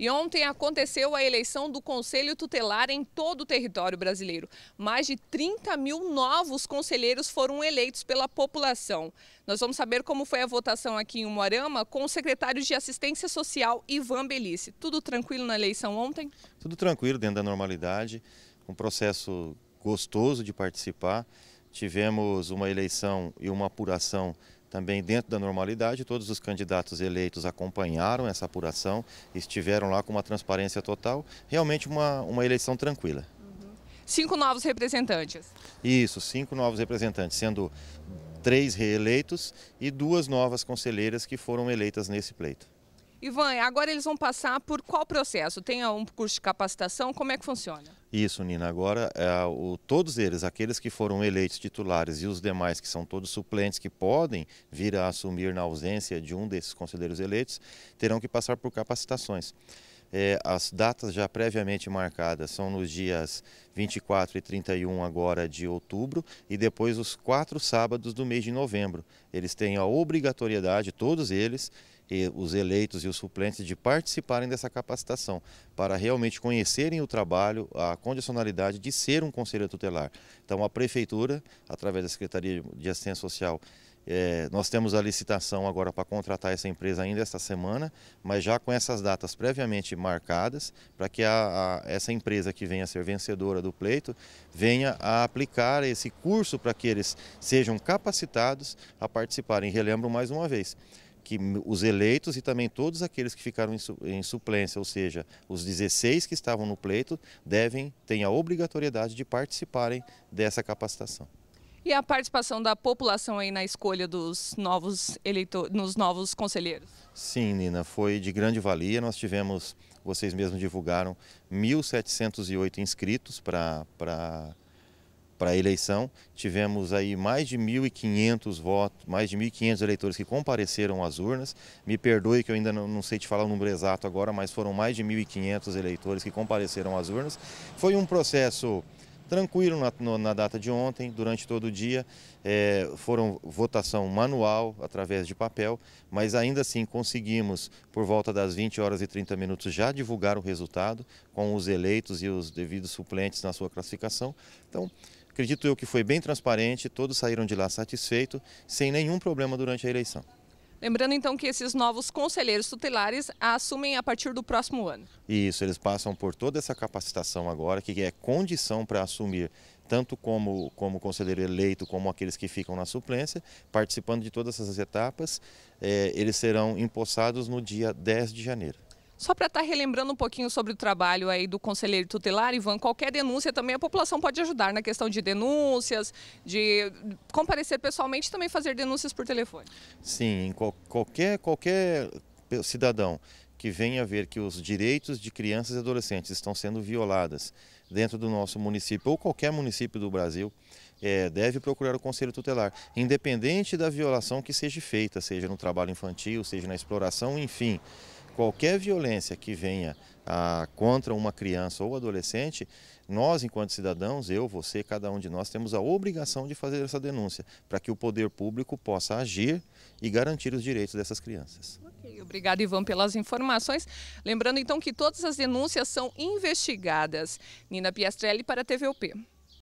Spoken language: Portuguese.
E ontem aconteceu a eleição do Conselho Tutelar em todo o território brasileiro. Mais de 30 mil novos conselheiros foram eleitos pela população. Nós vamos saber como foi a votação aqui em Umuarama com o secretário de Assistência Social, Ivan Belice. Tudo tranquilo na eleição ontem? Tudo tranquilo, dentro da normalidade. Um processo gostoso de participar. Tivemos uma eleição e uma apuração também dentro da normalidade, todos os candidatos eleitos acompanharam essa apuração, estiveram lá com uma transparência total, realmente uma, uma eleição tranquila. Uhum. Cinco novos representantes. Isso, cinco novos representantes, sendo três reeleitos e duas novas conselheiras que foram eleitas nesse pleito. Ivan, agora eles vão passar por qual processo? Tem um curso de capacitação? Como é que funciona? Isso, Nina. Agora, é, o, todos eles, aqueles que foram eleitos titulares e os demais que são todos suplentes que podem vir a assumir na ausência de um desses conselheiros eleitos, terão que passar por capacitações. É, as datas já previamente marcadas são nos dias 24 e 31 agora de outubro e depois os quatro sábados do mês de novembro. Eles têm a obrigatoriedade, todos eles, os eleitos e os suplentes de participarem dessa capacitação, para realmente conhecerem o trabalho, a condicionalidade de ser um conselho tutelar. Então, a Prefeitura, através da Secretaria de Assistência Social, é, nós temos a licitação agora para contratar essa empresa ainda esta semana, mas já com essas datas previamente marcadas, para que a, a, essa empresa que venha a ser vencedora do pleito venha a aplicar esse curso para que eles sejam capacitados a participarem. Relembro mais uma vez que os eleitos e também todos aqueles que ficaram em, suplência, ou seja, os 16 que estavam no pleito, devem, têm a obrigatoriedade de participarem dessa capacitação. E a participação da população aí na escolha dos novos eleitores, nos novos conselheiros? Sim, Nina, foi de grande valia. Nós tivemos, vocês mesmos divulgaram, 1.708 inscritos para para a eleição. Tivemos aí mais de 1.500 votos, mais de 1.500 eleitores que compareceram às urnas. Me perdoe que eu ainda não, não, sei te falar o número exato agora, mas foram mais de 1.500 eleitores que compareceram às urnas. Foi um processo tranquilo na, na data de ontem, durante todo o dia. É, foram votação manual, através de papel, mas ainda assim conseguimos, por volta das 20 horas e 30 minutos, já divulgar o resultado com os eleitos e os devidos suplentes na sua classificação. Então, Acredito eu que foi bem transparente, todos saíram de lá satisfeitos, sem nenhum problema durante a eleição. Lembrando então que esses novos conselheiros tutelares assumem a partir do próximo ano. Isso, eles passam por toda essa capacitação agora, que é condição para assumir tanto como, como conselheiro eleito, como aqueles que ficam na suplência, participando de todas essas etapas, eh, eles serão empossados no dia 10 de janeiro. Só para estar tá relembrando um pouquinho sobre o trabalho aí do conselheiro tutelar, Ivan, qualquer denúncia também a população pode ajudar na questão de denúncias, de comparecer pessoalmente e também fazer denúncias por telefone. Sim, qualquer, qualquer cidadão que venha ver que os direitos de crianças e adolescentes estão sendo violadas dentro do nosso município ou qualquer município do Brasil, é, deve procurar o conselho tutelar, independente da violação que seja feita, seja no trabalho infantil, seja na exploração, enfim qualquer violência que venha a, ah, contra uma criança ou adolescente, nós, enquanto cidadãos, eu, você, cada um de nós, temos a obrigação de fazer essa denúncia para que o poder público possa agir e garantir os direitos dessas crianças. Okay, obrigado, Ivan, pelas informações. Lembrando, então, que todas as denúncias são investigadas. Nina Piastrelli para a TVUP.